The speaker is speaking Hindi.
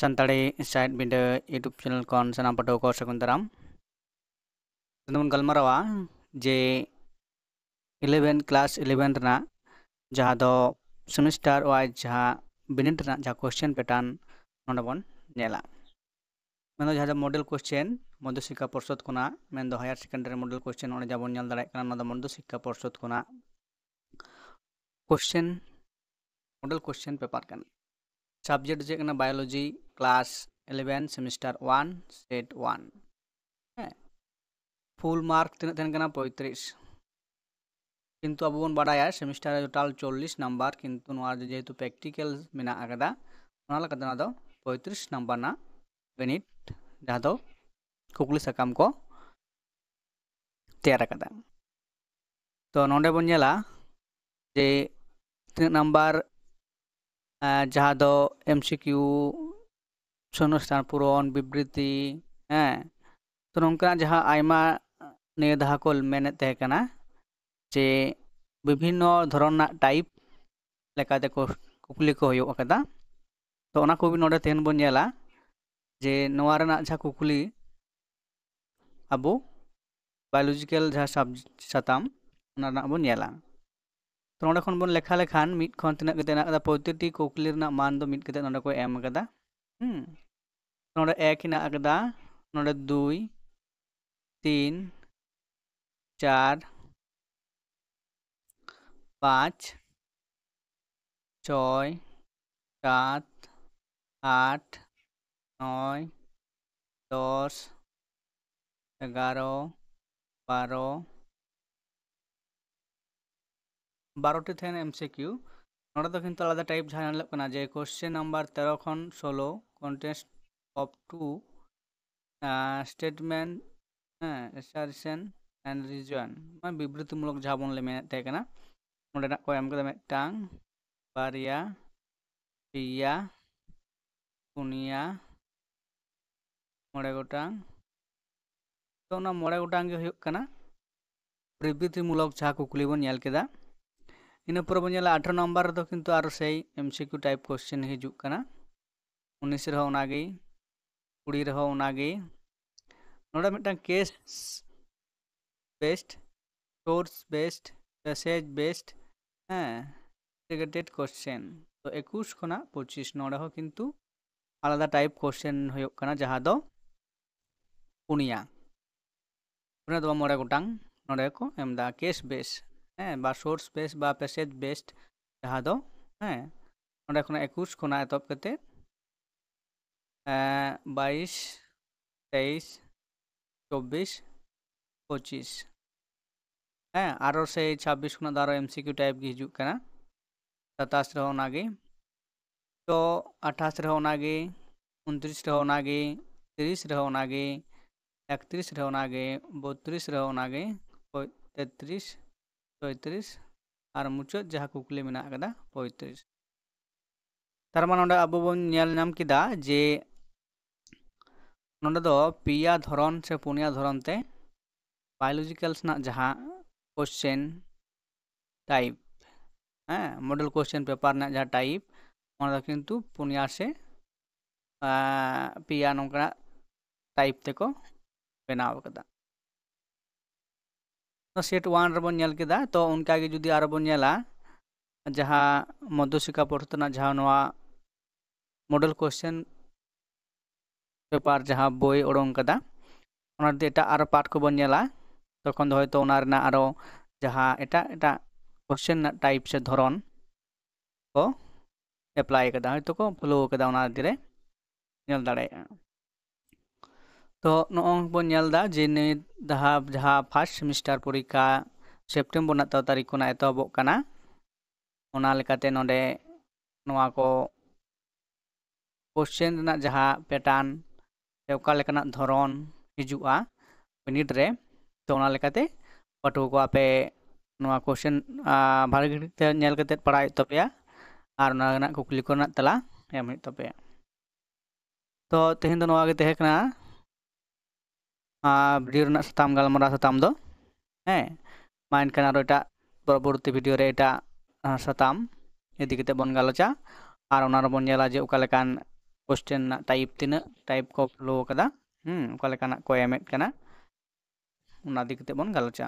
सन्ताड़ी सैड यूट्यूब चैनल कौन सना पटो को शकुंतराम गलम जे इलेवेन क्लास इलेवेन जहाँ सेमिस्टर वाइज जहाँ बिनेट जहाँ क्वेश्चन पेटान नाबा मैं जहाँ मॉडल क्वेश्चन मधुशिक्षा पर्षद को मैं हायर सेकेंडरी मॉडल क्वेश्चन जहाँ दाना मधुशिक्षा पर्षद को क्वेश्चन मॉडल क्वेश्चन पेपर का सबजेक्ट হচ্ছে এখানে class eleven semester one set one full mark full mark তিনটা अब बन बड़ा सेमिस्टर टोटाल चल्लिस नम्बर किन्तु जेहेतु प्रैक्टिकल मे पैंतीस नम्बर ना गणित जहाँ कुकली साकाम को तैयार तो नोड़े बन जे तीन नम्बर ᱡᱟᱦᱟᱸ ᱫᱚ ᱮᱢ ᱥᱤ ᱠᱤᱭᱩ ᱥᱚᱱᱩᱥᱴᱷᱟᱱ ᱯᱩᱨᱚᱱ ᱵᱤᱵᱨᱤᱛᱤ ᱦᱮᱸ ᱛᱚ ᱱᱚᱝᱠᱟᱱᱟᱜ ᱡᱟᱦᱟᱸ ᱟᱭᱢᱟ ᱱᱤᱭᱟᱹ ᱫᱷᱟᱣ ᱠᱚ ᱢᱮᱱᱮᱫ ᱛᱟᱦᱮᱸ ᱠᱟᱱᱟ ᱡᱮ ᱵᱤᱵᱷᱤᱱᱱᱚ ᱫᱷᱚᱨᱚᱱ ᱨᱮᱱᱟᱜ ᱴᱟᱭᱤᱯ ᱞᱮᱠᱟᱛᱮ ᱠᱚ ᱠᱩᱠᱞᱤ ᱠᱚ ᱦᱩᱭᱩᱜ ᱟᱠᱟᱫᱟ ᱛᱚ ᱚᱱᱟ ᱠᱚᱜᱮ ᱱᱚᱰᱮ ᱛᱮᱦᱮᱧ ᱵᱚᱱ ᱧᱮᱞᱟ ᱡᱮ ᱱᱚᱣᱟ ᱨᱮᱱᱟᱜ ᱡᱟᱦᱟᱸ ᱠᱩᱠᱞᱤ ᱟᱵᱚ ᱵᱟᱭᱳᱞᱚᱡᱤᱠᱮᱞ ᱡᱟᱦᱟᱸ ᱥᱟᱵ ᱥᱟᱛᱟᱢ ᱚᱱᱟ ᱨᱮᱱᱟᱜ ᱵᱚᱱ ᱧᱮᱞᱟ ᱛᱚ ᱱᱚᱰᱮ ᱠᱷᱚᱱ ᱵᱚᱱ ᱞᱮᱠᱷᱟ ᱞᱮᱠᱷᱟᱱ ᱢᱤᱫ ᱠᱷᱚᱱ ᱛᱤᱱᱟᱹᱜ ᱠᱟᱛᱮ ᱦᱮᱱᱟᱜ ᱠᱟᱫᱟ ᱯᱨᱚᱛᱤᱴᱤ ᱠᱩᱠᱞᱤ ᱨᱮᱱᱟᱜ ᱢᱟᱱ ᱫᱚ ᱢᱤᱫ ᱠᱟᱛᱮᱫ ᱱᱚᱰᱮ ᱠᱚ ᱮᱢ ᱠᱟᱫᱟ ᱦᱩᱸ ᱱᱚᱰᱮ ᱮᱠ ᱦᱮᱱᱟᱜ ᱠᱟᱫᱟ ᱱᱚᱰᱮ দুই তিন চার পাঁচ ছয় ᱥᱟᱛ আট নয় দশ এগারো বারো ᱵᱟᱨᱚᱴᱤ ᱛᱟᱦᱮᱱ ᱮᱢ ᱥᱤ ᱠᱤᱭᱩ ᱱᱚᱰᱮ ᱫᱚ ᱠᱤᱱᱛᱩ ᱟᱞᱟᱫᱟ ᱴᱟᱭᱤᱯ ᱡᱟᱦᱟᱸ ᱧᱮᱞᱚᱜ ᱠᱟᱱᱟ ᱡᱮ ᱠᱳᱥᱪᱮᱱ ᱱᱟᱢᱵᱟᱨ ᱛᱮᱨᱚ ᱠᱷᱚᱱ ᱥᱳᱞᱳ ᱠᱚᱱᱴᱮᱥᱴ অফ টু স্টেটমেন্ট হ্যাঁ এসারশন অ্যান্ড রিজন মানে বিবৃতিমূলক ᱡᱟᱦᱟᱸ ᱵᱚᱱ ᱞᱟᱹᱭ ᱢᱮᱱᱮᱫ ᱛᱟᱦᱮᱸ ᱠᱟᱱᱟ ᱚᱸᱰᱮᱱᱟᱜ ᱠᱚ ᱮᱢ ᱠᱟᱫᱟ ᱢᱤᱫᱴᱟᱝ ᱵᱟᱨᱭᱟ ᱯᱮᱭᱟ ᱯᱩᱱᱭᱟ ᱢᱚᱬᱮ ᱜᱚᱴᱟᱝ ᱛᱚ ᱚᱱᱟ ᱢᱚᱬᱮ ᱜᱚᱴᱟᱝ ᱜᱮ ᱦᱩᱭᱩᱜ ᱠᱟᱱᱟ ᱯᱨᱤᱵৃᱛᱤᱢᱩᱞᱚᱠ ᱡᱟᱦᱟᱸ ᱠᱩᱠᱞᱤ ᱵᱚᱱ ᱧᱮᱞ ᱠᱮᱫᱟ इनपुर पर बो नेला 18 नंबर दो किंतु आरो सेई एमसीक्यू टाइप क्वेश्चन हिजुक कना 19 रे हो ओनागे 20 case based source based passage based हैं রিলেটেড तो 21 खना 25 नोडा कि किंतु आलादा टाइप क्वेश्चन होयो कना जहां दो पुनिया पुनिया दो मोड़ा गोटांग को एमदा case based source base passage based जहाँ दें एकुश खुना एत तो ब तेईस चौबीस पचिस हाँ और से छब्बीस खुना दो एम सिक्यू टाइप की हजू करना सताश रहा तो अठाश रहा उनतीस रहा त्रिस रहे एकत्रिस रहा बत्रिस रहा तेतरिस ᱪᱚᱭᱛᱨᱤᱥ ᱟᱨ ᱢᱩᱪᱟᱹᱫ ᱡᱟᱦᱟᱸ ᱠᱩᱠᱞᱤ ᱢᱮᱱᱟᱜ ᱟᱠᱟᱫᱟ ᱯᱚᱸᱭᱛᱨᱤᱥ ᱛᱟᱨᱢᱟᱱᱮ ᱱᱚᱰᱮ ᱟᱵᱚ ᱵᱚᱱ ᱧᱮᱞ ᱧᱟᱢ ᱠᱮᱫᱟ ᱡᱮ ᱱᱚᱰᱮ ᱫᱚ ᱯᱮᱭᱟ ᱫᱷᱚᱨᱚᱱ ᱥᱮ ᱯᱩᱱᱭᱟ ᱫᱷᱚᱨᱚᱱ ᱛᱮ ᱵᱟᱭᱳᱞᱚᱡᱤᱠᱮᱞᱥ ᱨᱮᱱᱟᱜ ᱡᱟᱦᱟᱸ ᱠᱳᱥᱪᱮᱱ ᱴᱟᱭᱤᱯ ᱦᱮᱸ ᱢᱚᱰᱮᱞ ᱠᱳᱥᱪᱮᱱ ᱯᱮᱯᱟᱨ ᱨᱮᱱᱟᱜ ᱡᱟᱦᱟᱸ ᱴᱟᱭᱤᱯ ᱚᱱᱟ ᱫᱚ ᱠᱤᱱᱛᱩ ᱯᱩᱱᱭᱟ ᱥᱮ ᱯᱮᱭᱟ ᱱᱚᱝᱠᱟᱱᱟᱜ ᱴᱟᱭᱤᱯ ᱛᱮᱠᱚ ᱵᱮᱱᱟᱣ ᱟᱠᱟᱫᱟ ᱥᱮᱴ ᱚᱣᱟᱱ ᱨᱮᱵᱚᱱ ᱧᱮᱞ ᱠᱮᱫᱟ ᱛᱚ ᱚᱱᱠᱟᱜᱮ ᱡᱩᱫᱤ ᱟᱨᱚ ᱵᱚᱱ ᱧᱮᱞᱟ ᱡᱟᱦᱟᱸ ᱢᱚᱫᱽᱫᱷᱚᱥᱤᱠᱟ ᱯᱚᱨᱥᱚᱫ ᱨᱮᱱᱟᱜ ᱡᱟᱦᱟᱸ ᱱᱚᱣᱟ ᱢᱚᱰᱮᱞ ᱠᱚᱥᱪᱮᱱ ᱯᱮᱯᱟᱨ ᱡᱟᱦᱟᱸ ᱵᱳᱭ ᱚᱰᱚᱝ ᱠᱟᱫᱟ ᱚᱱᱟ ᱡᱩᱫᱤ ᱮᱴᱟᱜ ᱟᱨᱚ ᱯᱟᱴ ᱠᱚᱵᱚᱱ ᱧᱮᱞᱟ ᱛᱚᱠᱷᱚᱱ ᱫᱚ ᱦᱚᱭᱛᱚ ᱚᱱᱟ ᱨᱮᱱᱟᱜ ᱟᱨᱚ ᱡᱟᱦᱟᱸ ᱮᱴᱟᱜ ᱮᱴᱟᱜ ᱠᱚᱥᱪᱮᱱ ᱨᱮᱱᱟᱜ ᱴᱟᱭᱤᱯ ᱥᱮ ᱫᱷᱚᱨᱚᱱ ᱠᱚ ᱮᱯᱞᱟᱭ ᱠᱟᱫᱟ ᱦᱚᱭᱛᱚ ᱠᱚ ᱯᱷᱚᱞᱳ ᱠᱟᱫᱟ ᱚᱱᱟ ᱤᱫᱤ ᱨᱮ ᱧᱮᱞ ᱫᱟᱲᱮᱭᱟᱜᱼᱟ तो नोबा जे जहाँ फार्ष्ट सेमिस्टार परीक्षा सेप्टेम्बर तारीख खुना तो एतब कोश्चन जहाँ पेटार्न सेकान धरन हजूआ मिनिट रे तो पाठक को आपे कोश्चन भागते पढ़ाई तपे तो और कुकली को तपे तो तेहेन तो, तो नागे तहकना ᱵᱷᱤᱰᱤᱭᱳ ᱨᱮᱱᱟᱜ ᱥᱟᱛᱟᱢ ᱜᱟᱞᱢᱟᱨᱟᱣ ᱥᱟᱛᱟᱢ ᱫᱚ ᱦᱮᱸ ᱢᱟ ᱮᱱᱠᱷᱟᱱ ᱟᱨᱚ ᱮᱴᱟᱜ ᱯᱚᱨᱚᱵᱚᱨᱛᱤ ᱵᱷᱤᱰᱤᱭᱳ ᱨᱮ ᱮᱴᱟᱜ ᱥᱟᱛᱟᱢ ᱤᱫᱤ ᱠᱟᱛᱮ ᱵᱚᱱ ᱜᱟᱞᱚᱪᱟ ᱟᱨ ᱚᱱᱟ ᱨᱮᱵᱚᱱ ᱧᱮᱞᱟ ᱡᱮ ᱚᱠᱟ ᱞᱮᱠᱟᱱ ᱠᱚᱥᱪᱮᱱ ᱨᱮᱱᱟᱜ ᱴᱟᱭᱤᱯ ᱛᱤᱱᱟᱹᱜ ᱴᱟᱭᱤᱯ ᱠᱚ ᱯᱷᱚᱞᱳ ᱟᱠᱟᱫᱟ ᱦᱮᱸ ᱚᱠᱟ ᱞᱮᱠᱟᱱᱟᱜ ᱠᱚ ᱮᱢᱮᱫ ᱠᱟᱱᱟ ᱚᱱᱟ ᱤᱫᱤ ᱠᱟᱛᱮ ᱵᱚᱱ ᱜᱟᱞᱚᱪᱟ